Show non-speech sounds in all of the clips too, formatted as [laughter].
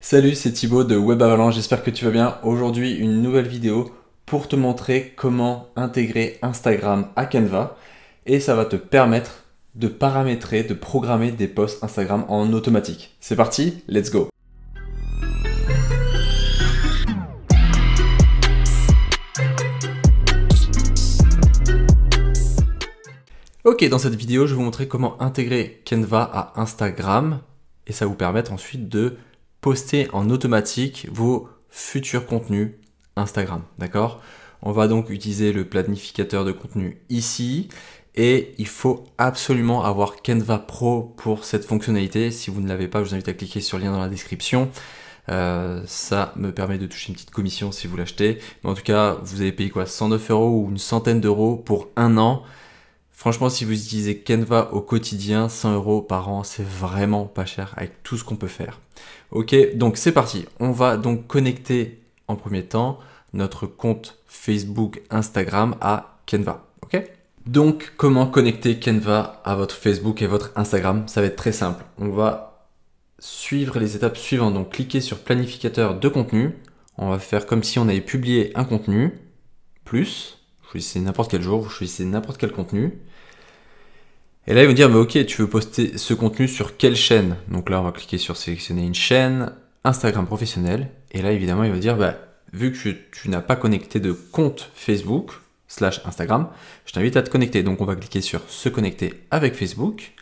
Salut, c'est Thibaut de Web Avalanche, j'espère que tu vas bien. Aujourd'hui, une nouvelle vidéo pour te montrer comment intégrer Instagram à Canva et ça va te permettre de paramétrer, de programmer des posts Instagram en automatique. C'est parti, let's go Ok, dans cette vidéo, je vais vous montrer comment intégrer Canva à Instagram et ça va vous permettre ensuite de poster en automatique vos futurs contenus Instagram. D'accord On va donc utiliser le planificateur de contenu ici. Et il faut absolument avoir Canva Pro pour cette fonctionnalité. Si vous ne l'avez pas, je vous invite à cliquer sur le lien dans la description. Euh, ça me permet de toucher une petite commission si vous l'achetez. Mais en tout cas, vous avez payé quoi 109 euros ou une centaine d'euros pour un an. Franchement, si vous utilisez Canva au quotidien, 100 euros par an, c'est vraiment pas cher avec tout ce qu'on peut faire. Ok, donc c'est parti. On va donc connecter en premier temps notre compte Facebook, Instagram à Canva. Ok Donc, comment connecter Canva à votre Facebook et votre Instagram Ça va être très simple. On va suivre les étapes suivantes. Donc, cliquez sur planificateur de contenu. On va faire comme si on avait publié un contenu, plus, vous choisissez n'importe quel jour, vous choisissez n'importe quel contenu. Et là, il va dire, bah, ok, tu veux poster ce contenu sur quelle chaîne Donc là, on va cliquer sur sélectionner une chaîne, Instagram professionnel. Et là, évidemment, il va dire, bah, vu que tu, tu n'as pas connecté de compte Facebook slash Instagram, je t'invite à te connecter. Donc on va cliquer sur se connecter avec Facebook.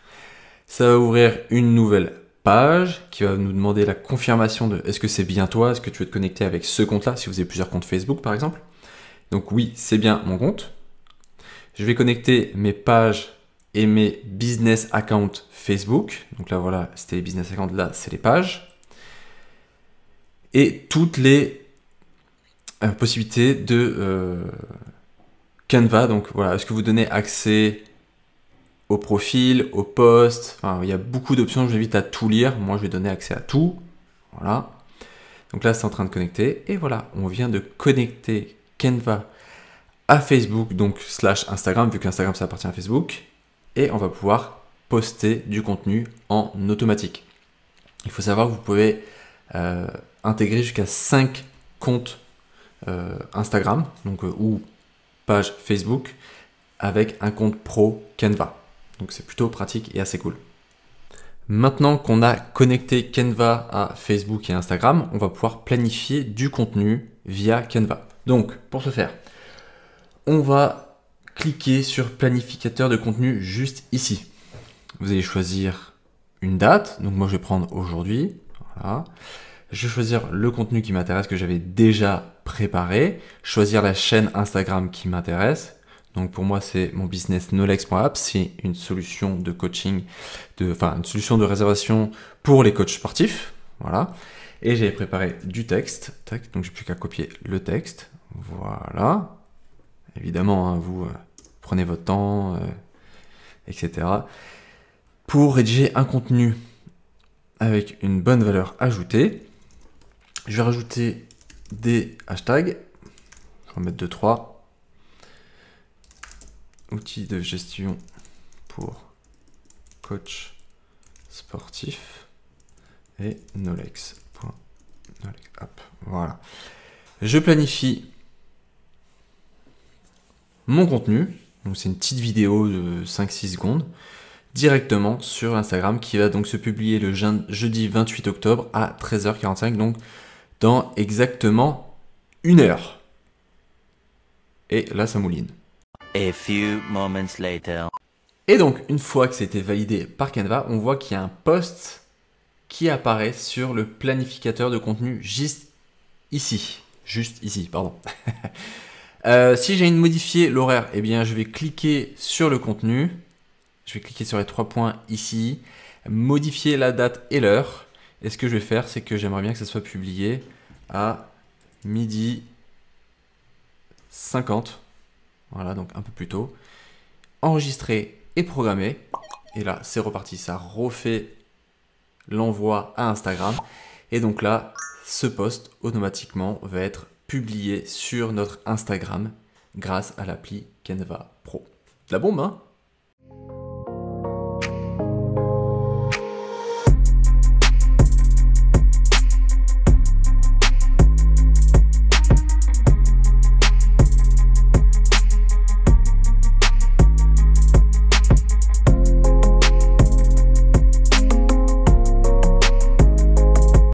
Ça va ouvrir une nouvelle page qui va nous demander la confirmation de est-ce que c'est bien toi, est-ce que tu veux te connecter avec ce compte-là, si vous avez plusieurs comptes Facebook par exemple. Donc oui, c'est bien mon compte. Je vais connecter mes pages mes business account Facebook. Donc là, voilà, c'était les business accounts, là, c'est les pages. Et toutes les euh, possibilités de euh, Canva. Donc voilà, est-ce que vous donnez accès au profil, au posts Il y a beaucoup d'options, je vous invite à tout lire. Moi, je vais donner accès à tout. Voilà. Donc là, c'est en train de connecter. Et voilà, on vient de connecter Canva à Facebook, donc slash Instagram, vu qu'Instagram, ça appartient à Facebook et on va pouvoir poster du contenu en automatique. Il faut savoir que vous pouvez euh, intégrer jusqu'à 5 comptes euh, Instagram donc, euh, ou page Facebook avec un compte pro Canva. Donc c'est plutôt pratique et assez cool. Maintenant qu'on a connecté Canva à Facebook et Instagram, on va pouvoir planifier du contenu via Canva. Donc pour ce faire, on va cliquez sur planificateur de contenu juste ici. Vous allez choisir une date, donc moi je vais prendre aujourd'hui. Voilà. Je vais choisir le contenu qui m'intéresse que j'avais déjà préparé, choisir la chaîne Instagram qui m'intéresse. Donc pour moi c'est mon business nolex.app, c'est une solution de coaching, de, enfin une solution de réservation pour les coachs sportifs. Voilà. Et j'ai préparé du texte, tac, donc j'ai plus qu'à copier le texte. Voilà. Évidemment, hein, vous, euh, prenez votre temps, euh, etc. Pour rédiger un contenu avec une bonne valeur ajoutée, je vais rajouter des hashtags. Je vais en mettre 2-3. Outils de gestion pour coach sportif et nolex. voilà. Je planifie mon contenu. Donc c'est une petite vidéo de 5-6 secondes directement sur Instagram qui va donc se publier le jeudi 28 octobre à 13h45, donc dans exactement une heure. Et là, ça mouline. Et donc, une fois que c'était validé par Canva, on voit qu'il y a un post qui apparaît sur le planificateur de contenu juste ici. Juste ici, pardon. [laughs] Euh, si j'ai une modifier l'horaire, eh bien, je vais cliquer sur le contenu. Je vais cliquer sur les trois points ici. Modifier la date et l'heure. Et ce que je vais faire, c'est que j'aimerais bien que ça soit publié à midi 50. Voilà, donc un peu plus tôt. Enregistrer et programmer. Et là, c'est reparti. Ça refait l'envoi à Instagram. Et donc là, ce poste automatiquement va être publié sur notre Instagram grâce à l'appli Canva Pro. La bombe, hein